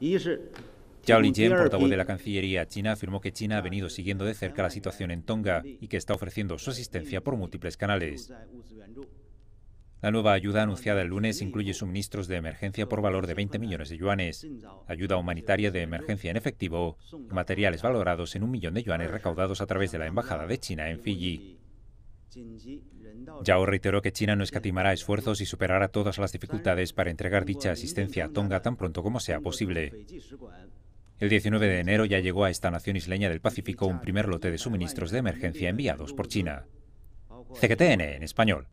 Eh, Zhao Lijian, portavoz de la Cancillería China, afirmó que China ha venido siguiendo de cerca la situación en Tonga y que está ofreciendo su asistencia por múltiples canales. La nueva ayuda anunciada el lunes incluye suministros de emergencia por valor de 20 millones de yuanes, ayuda humanitaria de emergencia en efectivo materiales valorados en un millón de yuanes recaudados a través de la Embajada de China en Fiji. Yao reiteró que China no escatimará esfuerzos y superará todas las dificultades para entregar dicha asistencia a Tonga tan pronto como sea posible. El 19 de enero ya llegó a esta nación isleña del Pacífico un primer lote de suministros de emergencia enviados por China. CGTN en español.